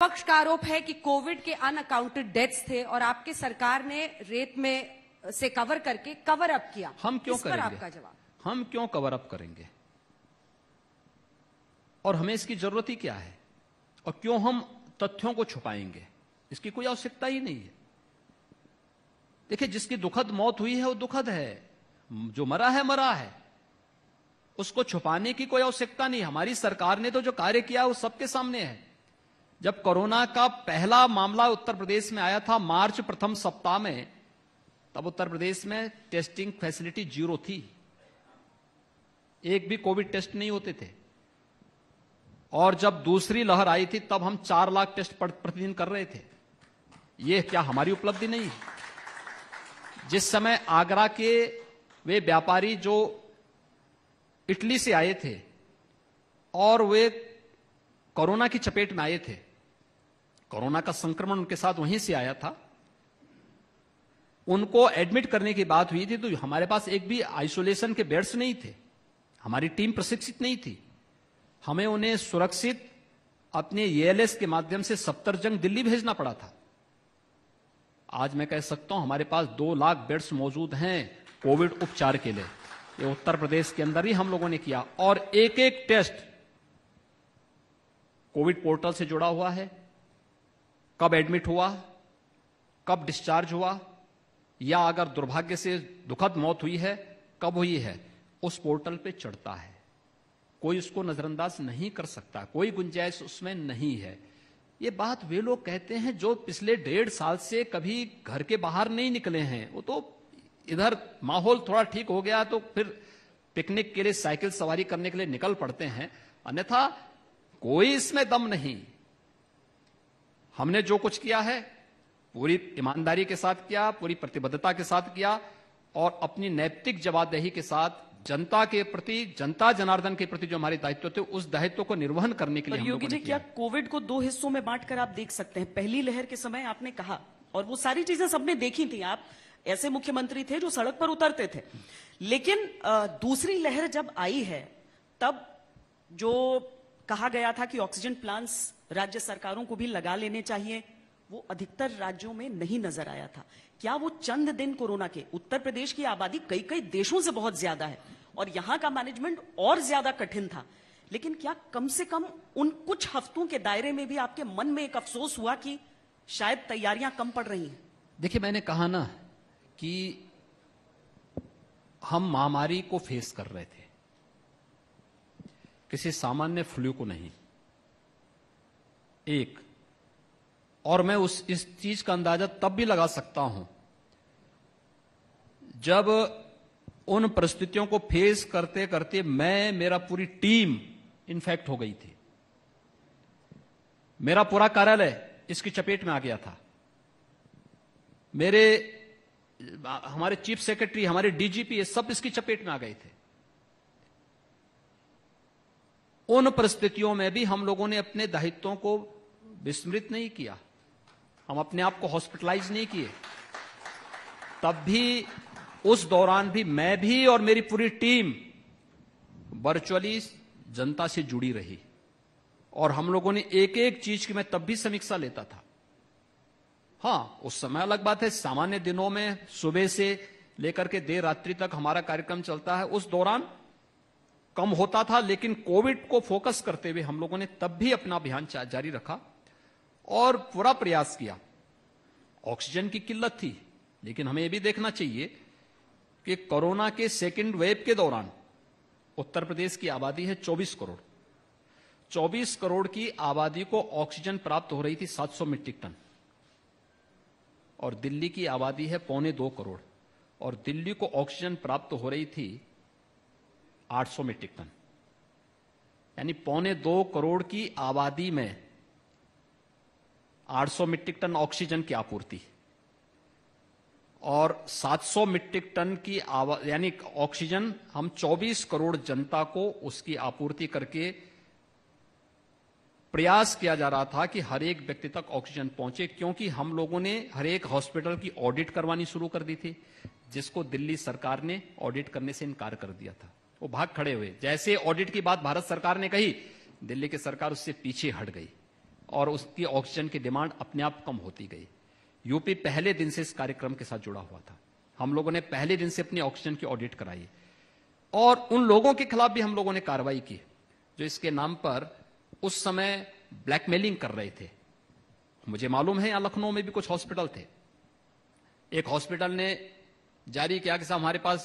पक्ष का आरोप है कि कोविड के अनअकाउंटेड डेथ्स थे और आपके सरकार ने रेत में से कवर करके कवर अप किया हम क्यों करेंगे आपका जवाब हम क्यों कवर अप करेंगे और हमें इसकी जरूरत ही क्या है और क्यों हम तथ्यों को छुपाएंगे इसकी कोई आवश्यकता ही नहीं है देखिए जिसकी दुखद मौत हुई है वो दुखद है जो मरा है मरा है उसको छुपाने की कोई आवश्यकता नहीं हमारी सरकार ने तो जो कार्य किया वो सबके सामने है जब कोरोना का पहला मामला उत्तर प्रदेश में आया था मार्च प्रथम सप्ताह में तब उत्तर प्रदेश में टेस्टिंग फैसिलिटी जीरो थी एक भी कोविड टेस्ट नहीं होते थे और जब दूसरी लहर आई थी तब हम चार लाख टेस्ट प्रतिदिन कर रहे थे ये क्या हमारी उपलब्धि नहीं जिस समय आगरा के वे व्यापारी जो इटली से आए थे और वे कोरोना की चपेट में आए थे कोरोना का संक्रमण उनके साथ वहीं से आया था उनको एडमिट करने की बात हुई थी तो हमारे पास एक भी आइसोलेशन के बेड्स नहीं थे हमारी टीम प्रशिक्षित नहीं थी हमें उन्हें सुरक्षित अपने एएलएस के माध्यम से जंग दिल्ली भेजना पड़ा था आज मैं कह सकता हूं हमारे पास दो लाख बेड्स मौजूद हैं कोविड उपचार के लिए ये उत्तर प्रदेश के अंदर ही हम लोगों ने किया और एक एक टेस्ट कोविड पोर्टल से जुड़ा हुआ है कब एडमिट हुआ कब डिस्चार्ज हुआ या अगर दुर्भाग्य से दुखद मौत हुई है कब हुई है उस पोर्टल पे चढ़ता है कोई उसको नजरअंदाज नहीं कर सकता कोई गुंजाइश उसमें नहीं है ये बात वे लोग कहते हैं जो पिछले डेढ़ साल से कभी घर के बाहर नहीं निकले हैं वो तो इधर माहौल थोड़ा ठीक हो गया तो फिर पिकनिक के लिए साइकिल सवारी करने के लिए निकल पड़ते हैं अन्यथा कोई इसमें दम नहीं हमने जो कुछ किया है पूरी ईमानदारी के साथ किया पूरी प्रतिबद्धता के साथ किया और अपनी नैतिक जवाबदेही के साथ जनता के प्रति जनता जनार्दन के प्रति जो हमारे दायित्व थे उस दायित्व को निर्वहन करने के लिए योगी जी क्या कोविड को दो हिस्सों में बांटकर आप देख सकते हैं पहली लहर के समय आपने कहा और वो सारी चीजें सबने देखी थी आप ऐसे मुख्यमंत्री थे जो सड़क पर उतरते थे लेकिन दूसरी लहर जब आई है तब जो कहा गया था कि ऑक्सीजन प्लांट्स राज्य सरकारों को भी लगा लेने चाहिए वो अधिकतर राज्यों में नहीं नजर आया था क्या वो चंद दिन कोरोना के उत्तर प्रदेश की आबादी कई कई देशों से बहुत ज्यादा है और यहां का मैनेजमेंट और ज्यादा कठिन था लेकिन क्या कम से कम उन कुछ हफ्तों के दायरे में भी आपके मन में एक अफसोस हुआ कि शायद तैयारियां कम पड़ रही हैं देखिए मैंने कहा ना कि हम महामारी को फेस कर रहे थे किसी सामान्य फ्लू को नहीं एक और मैं उस इस चीज का अंदाजा तब भी लगा सकता हूं जब उन परिस्थितियों को फेस करते करते मैं मेरा पूरी टीम इन्फेक्ट हो गई थी मेरा पूरा कार्यालय इसकी चपेट में आ गया था मेरे हमारे चीफ सेक्रेटरी हमारे डीजीपी ये सब इसकी चपेट में आ गए थे उन परिस्थितियों में भी हम लोगों ने अपने दायित्वों को विस्मृत नहीं किया हम अपने आप को हॉस्पिटलाइज नहीं किए तब भी उस दौरान भी मैं भी और मेरी पूरी टीम वर्चुअली जनता से जुड़ी रही और हम लोगों ने एक एक चीज की मैं तब भी समीक्षा लेता था हाँ उस समय अलग बात है सामान्य दिनों में सुबह से लेकर के देर रात्रि तक हमारा कार्यक्रम चलता है उस दौरान कम होता था लेकिन कोविड को फोकस करते हुए हम लोगों ने तब भी अपना अभियान जारी रखा और पूरा प्रयास किया ऑक्सीजन की किल्लत थी लेकिन हमें यह भी देखना चाहिए कि कोरोना के सेकेंड वेव के दौरान उत्तर प्रदेश की आबादी है 24 करोड़ 24 करोड़ की आबादी को ऑक्सीजन प्राप्त हो रही थी 700 मीट्रिक टन और दिल्ली की आबादी है पौने दो करोड़ और दिल्ली को ऑक्सीजन प्राप्त हो रही थी 800 मीट्रिक टन यानी पौने दो करोड़ की आबादी में 800 मीट्रिक टन ऑक्सीजन की आपूर्ति और 700 मीट्रिक टन की यानी ऑक्सीजन हम 24 करोड़ जनता को उसकी आपूर्ति करके प्रयास किया जा रहा था कि हर एक व्यक्ति तक ऑक्सीजन पहुंचे क्योंकि हम लोगों ने हर एक हॉस्पिटल की ऑडिट करवानी शुरू कर दी थी जिसको दिल्ली सरकार ने ऑडिट करने से इनकार कर दिया था वो भाग खड़े हुए जैसे ऑडिट की बात भारत सरकार ने कही दिल्ली की सरकार उससे पीछे हट गई और उसकी ऑक्सीजन की डिमांड अपने आप कम होती गई यूपी पहले दिन से इस कार्यक्रम के साथ जुड़ा हुआ था हम लोगों ने पहले दिन से अपनी ऑक्सीजन की ऑडिट कराई और उन लोगों के खिलाफ भी हम लोगों ने कार्रवाई की जो इसके नाम पर उस समय ब्लैकमेलिंग कर रहे थे मुझे मालूम है यहां लखनऊ में भी कुछ हॉस्पिटल थे एक हॉस्पिटल ने जारी किया कि साहब हमारे पास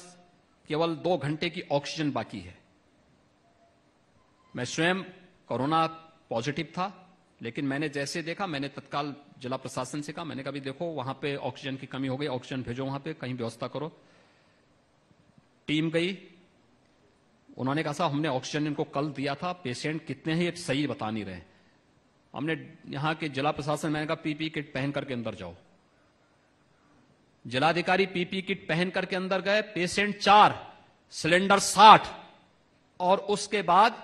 केवल दो घंटे की ऑक्सीजन बाकी है मैं स्वयं कोरोना पॉजिटिव था लेकिन मैंने जैसे देखा मैंने तत्काल जिला प्रशासन से कहा मैंने कहा देखो वहां पे ऑक्सीजन की कमी हो गई ऑक्सीजन भेजो वहां पे कहीं व्यवस्था करो टीम गई उन्होंने कहा हमने ऑक्सीजन इनको कल दिया था पेशेंट कितने हैं ये सही बता नहीं रहे हमने यहां के जिला प्रशासन मैंने कहा पीपी किट पहन करके अंदर जाओ जिलाधिकारी पीपी किट पहन करके अंदर गए पेशेंट चार सिलेंडर साठ और उसके बाद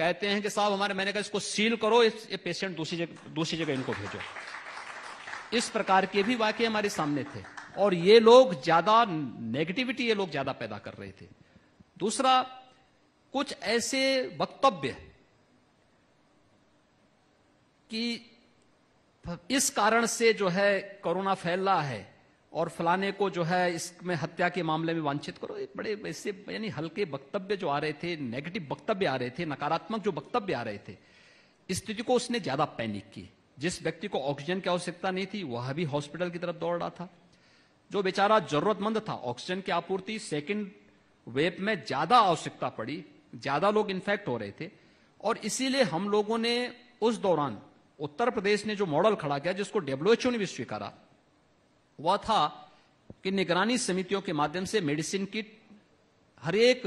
कहते हैं कि साहब हमारे मैंने कहा इसको सील करो इस, ये पेशेंट दूसरी जगह दूसरी जगह इनको भेजो इस प्रकार के भी वाक्य हमारे सामने थे और ये लोग ज्यादा नेगेटिविटी ये लोग ज्यादा पैदा कर रहे थे दूसरा कुछ ऐसे वक्तव्य कि इस कारण से जो है कोरोना फैल रहा है और फलाने को जो है इसमें हत्या के मामले में वांछित करो एक बड़े ऐसे यानी हल्के वक्तव्य जो आ रहे थे नेगेटिव वक्तव्य आ रहे थे नकारात्मक जो वक्तव्य आ रहे थे स्थिति को उसने ज्यादा पैनिक की जिस व्यक्ति को ऑक्सीजन की आवश्यकता नहीं थी वह भी हॉस्पिटल की तरफ दौड़ रहा था जो बेचारा जरूरतमंद था ऑक्सीजन की आपूर्ति सेकेंड वेब में ज्यादा आवश्यकता पड़ी ज्यादा लोग इन्फेक्ट हो रहे थे और इसीलिए हम लोगों ने उस दौरान उत्तर प्रदेश ने जो मॉडल खड़ा किया जिसको डब्ल्यूएचओ ने भी स्वीकारा हुआ था कि निगरानी समितियों के माध्यम से मेडिसिन किट हर एक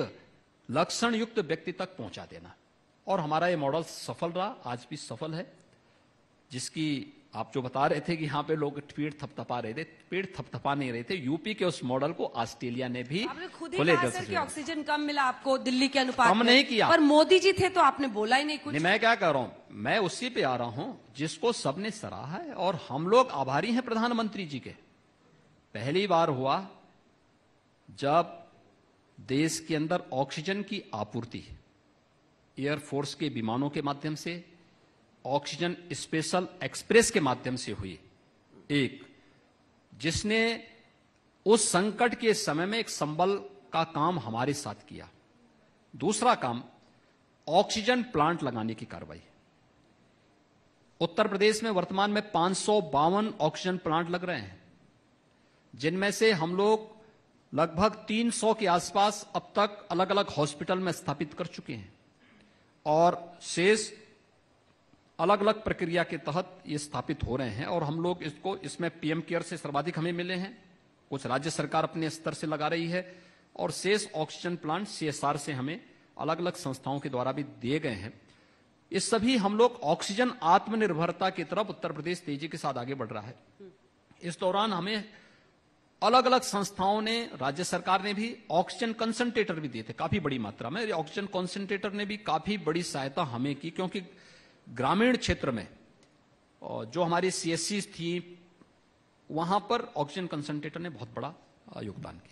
लक्षण युक्त व्यक्ति तक पहुंचा देना और हमारा ये मॉडल सफल रहा आज भी सफल है जिसकी आप जो बता रहे थे कि यहाँ पे लोग पेड़ थपथपा रहे थे पेड़ थपथपा नहीं रहे थे यूपी के उस मॉडल को ऑस्ट्रेलिया ने भी खुद दस कि ऑक्सीजन कम मिला आपको दिल्ली के अनुपात कम नहीं किया पर मोदी जी थे तो आपने बोला ही नहीं कुछ नहीं, मैं क्या कर रहा हूँ मैं उसी पे आ रहा हूँ जिसको सबने सराहा है और हम लोग आभारी है प्रधानमंत्री जी के पहली बार हुआ जब देश के अंदर ऑक्सीजन की आपूर्ति एयरफोर्स के विमानों के माध्यम से ऑक्सीजन स्पेशल एक्सप्रेस के माध्यम से हुई एक जिसने उस संकट के समय में एक संबल का काम हमारे साथ किया दूसरा काम ऑक्सीजन प्लांट लगाने की कार्रवाई उत्तर प्रदेश में वर्तमान में पांच ऑक्सीजन प्लांट लग रहे हैं जिनमें से हम लोग लगभग 300 के आसपास अब तक अलग अलग हॉस्पिटल में स्थापित कर चुके हैं और शेष अलग अलग प्रक्रिया के तहत ये स्थापित हो रहे हैं और हम लोग इसको इसमें पीएम केयर से सर्वाधिक हमें मिले हैं कुछ राज्य सरकार अपने स्तर से लगा रही है और शेष ऑक्सीजन प्लांट सीएसआर से हमें अलग अलग संस्थाओं के द्वारा भी दिए गए हैं ये सभी हम लोग ऑक्सीजन आत्मनिर्भरता की तरफ उत्तर प्रदेश तेजी के साथ आगे बढ़ रहा है इस दौरान हमें अलग अलग संस्थाओं ने राज्य सरकार ने भी ऑक्सीजन कंसंट्रेटर भी दिए थे काफी बड़ी मात्रा में ऑक्सीजन कंसंट्रेटर ने भी काफी बड़ी सहायता हमें की क्योंकि ग्रामीण क्षेत्र में जो हमारी सीएससी थी वहां पर ऑक्सीजन कंसंट्रेटर ने बहुत बड़ा योगदान किया